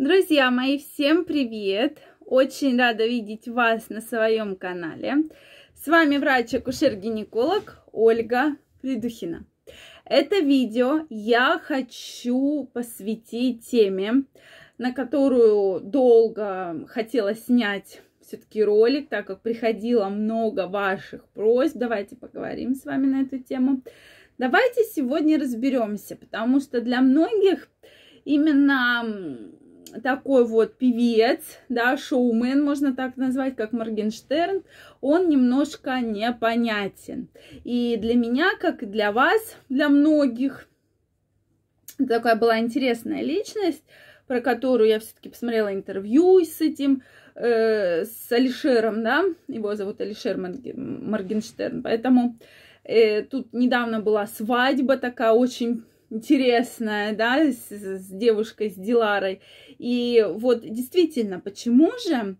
Друзья мои, всем привет! Очень рада видеть вас на своем канале. С вами врач-акушер-гинеколог Ольга Придухина. Это видео я хочу посвятить теме, на которую долго хотела снять все-таки ролик, так как приходило много ваших просьб. Давайте поговорим с вами на эту тему. Давайте сегодня разберемся, потому что для многих именно такой вот певец, да, шоумен, можно так назвать, как Моргенштерн, он немножко непонятен. И для меня, как и для вас, для многих, такая была интересная личность, про которую я все-таки посмотрела интервью с этим, э, с Алишером, да, его зовут Алишер Моргенштерн, поэтому э, тут недавно была свадьба такая очень интересная, да, с, с девушкой, с Диларой. И вот действительно, почему же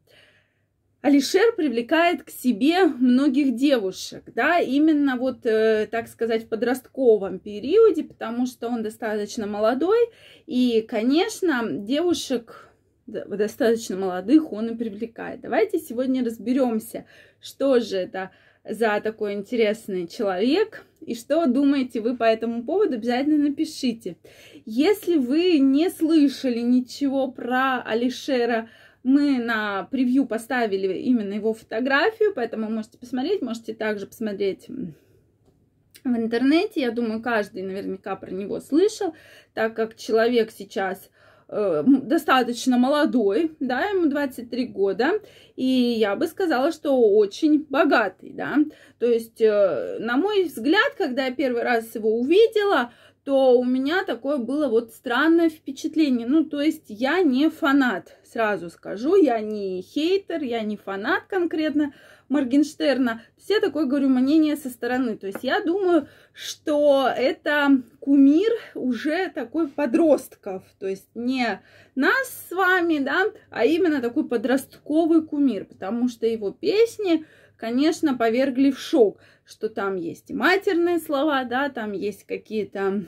Алишер привлекает к себе многих девушек, да, именно вот, э, так сказать, в подростковом периоде, потому что он достаточно молодой, и, конечно, девушек достаточно молодых он и привлекает. Давайте сегодня разберемся, что же это за такой интересный человек. И что думаете вы по этому поводу, обязательно напишите. Если вы не слышали ничего про Алишера, мы на превью поставили именно его фотографию, поэтому можете посмотреть, можете также посмотреть в интернете. Я думаю, каждый наверняка про него слышал, так как человек сейчас Э, достаточно молодой, да, ему 23 года, и я бы сказала, что очень богатый, да. То есть, э, на мой взгляд, когда я первый раз его увидела, то у меня такое было вот странное впечатление. Ну, то есть я не фанат, сразу скажу, я не хейтер, я не фанат конкретно Моргенштерна. Все такое, говорю, мнение со стороны. То есть я думаю, что это кумир уже такой подростков, то есть не нас с вами, да, а именно такой подростковый кумир, потому что его песни конечно, повергли в шок, что там есть матерные слова, да, там есть какие-то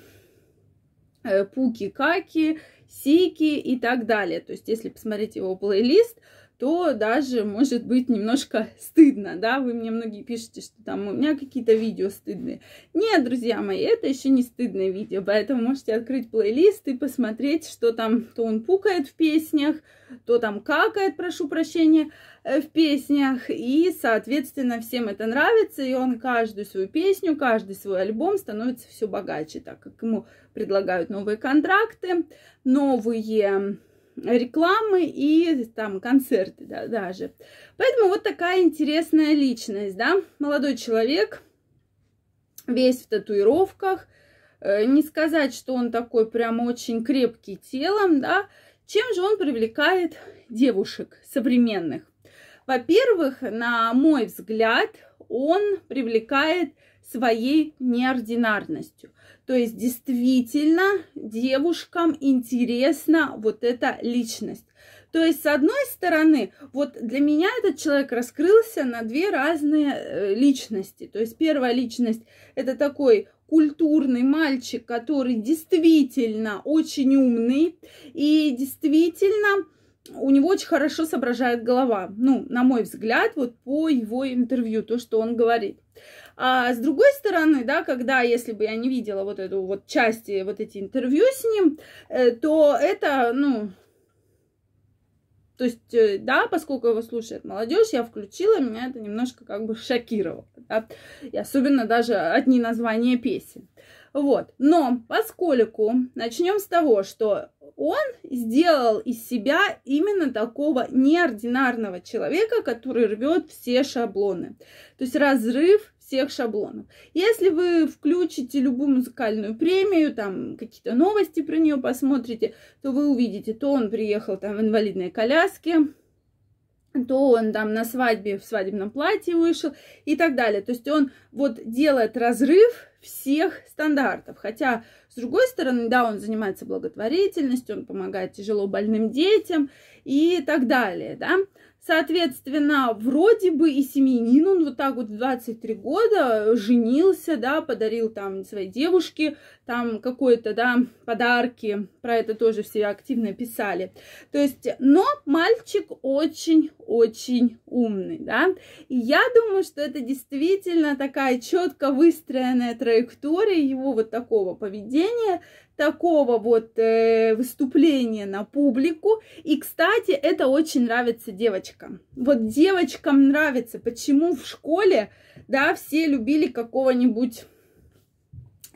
э, пуки-каки, сики и так далее. То есть, если посмотреть его плейлист, то даже может быть немножко стыдно, да, вы мне многие пишете, что там у меня какие-то видео стыдные. Нет, друзья мои, это еще не стыдное видео, поэтому можете открыть плейлист и посмотреть, что там, то он пукает в песнях, то там какает, прошу прощения, э, в песнях, и, соответственно, всем это нравится, и он каждую свою песню, каждый свой альбом становится все богаче, так как ему предлагают новые контракты, новые рекламы и там концерты да, даже. Поэтому вот такая интересная личность, да. Молодой человек, весь в татуировках. Э, не сказать, что он такой прям очень крепкий телом, да. Чем же он привлекает девушек современных? Во-первых, на мой взгляд, он привлекает своей неординарностью. То есть действительно девушкам интересна вот эта личность. То есть, с одной стороны, вот для меня этот человек раскрылся на две разные э, личности. То есть, первая личность – это такой культурный мальчик, который действительно очень умный и действительно у него очень хорошо соображает голова. Ну, на мой взгляд, вот по его интервью, то, что он говорит. А с другой стороны, да, когда, если бы я не видела вот эту вот часть, вот эти интервью с ним, э, то это, ну, то есть, э, да, поскольку его слушает молодежь, я включила, меня это немножко как бы шокировало. Да? И особенно даже одни названия песен. Вот. Но поскольку начнем с того, что он сделал из себя именно такого неординарного человека, который рвет все шаблоны. То есть разрыв всех шаблонов. Если вы включите любую музыкальную премию, там какие-то новости про нее посмотрите, то вы увидите, то он приехал там в инвалидной коляске, то он там на свадьбе в свадебном платье вышел и так далее. То есть он вот делает разрыв всех стандартов. Хотя, с другой стороны, да, он занимается благотворительностью, он помогает тяжело больным детям и так далее, да. Соответственно, вроде бы и семьянин, он вот так вот в 23 года женился, да, подарил там своей девушке там какой-то, да, подарки, про это тоже все активно писали. То есть, но мальчик очень-очень умный, да, и я думаю, что это действительно такая четко выстроенная траектория его вот такого поведения, такого вот э, выступления на публику. И, кстати, это очень нравится девочкам. Вот девочкам нравится, почему в школе, да, все любили какого-нибудь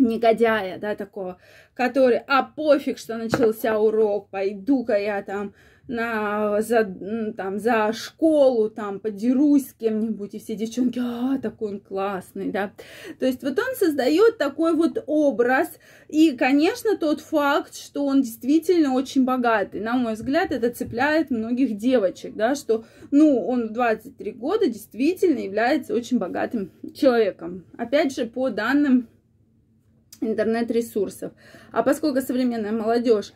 негодяя, да, такого, который, а пофиг, что начался урок, пойду-ка я там на, за, там, за школу, там, подерусь с кем-нибудь, и все девчонки, а, такой он классный, да. То есть вот он создает такой вот образ, и, конечно, тот факт, что он действительно очень богатый, на мой взгляд, это цепляет многих девочек, да, что, ну, он в 23 года действительно является очень богатым человеком. Опять же, по данным интернет-ресурсов. А поскольку современная молодежь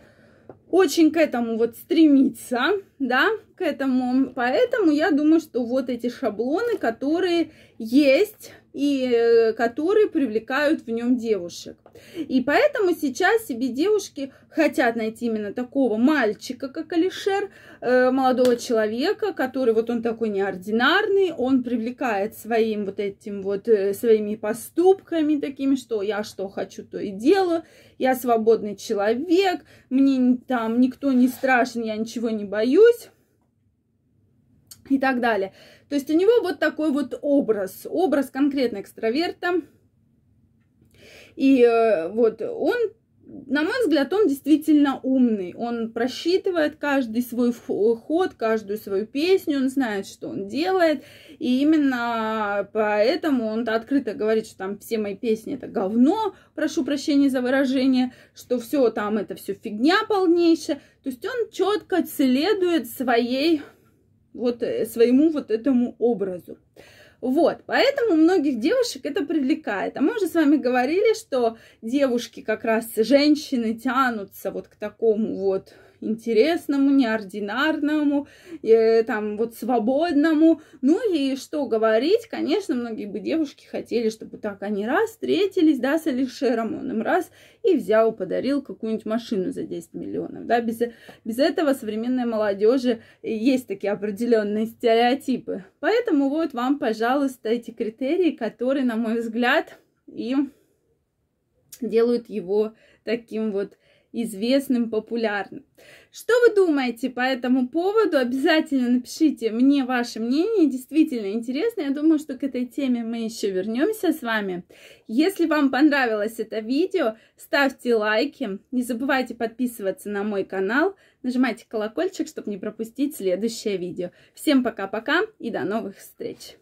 очень к этому вот стремиться, да, к этому. Поэтому я думаю, что вот эти шаблоны, которые есть и э, которые привлекают в нем девушек. И поэтому сейчас себе девушки хотят найти именно такого мальчика, как Алишер, э, молодого человека, который вот он такой неординарный, он привлекает своим вот этим вот, э, своими поступками такими, что я что хочу, то и делаю, я свободный человек, мне там никто не страшен, я ничего не боюсь и так далее. То есть у него вот такой вот образ, образ конкретно экстраверта. И э, вот он, на мой взгляд, он действительно умный. Он просчитывает каждый свой э, ход, каждую свою песню, он знает, что он делает. И именно поэтому он открыто говорит, что там все мои песни это говно, прошу прощения за выражение, что все там это все фигня полнейшая. То есть он четко следует своей вот э, своему вот этому образу. Вот, поэтому многих девушек это привлекает. А мы уже с вами говорили, что девушки как раз, женщины тянутся вот к такому вот интересному, неординарному, э, там вот свободному. Ну и что говорить, конечно, многие бы девушки хотели, чтобы так они раз встретились, да, с Алишером, он им раз и взял, подарил какую-нибудь машину за 10 миллионов, да, без, без этого современной молодежи есть такие определенные стереотипы. Поэтому вот вам, пожалуйста, эти критерии, которые, на мой взгляд, и делают его таким вот известным, популярным. Что вы думаете по этому поводу? Обязательно напишите мне ваше мнение, действительно интересно. Я думаю, что к этой теме мы еще вернемся с вами. Если вам понравилось это видео, ставьте лайки, не забывайте подписываться на мой канал, нажимайте колокольчик, чтобы не пропустить следующее видео. Всем пока-пока и до новых встреч!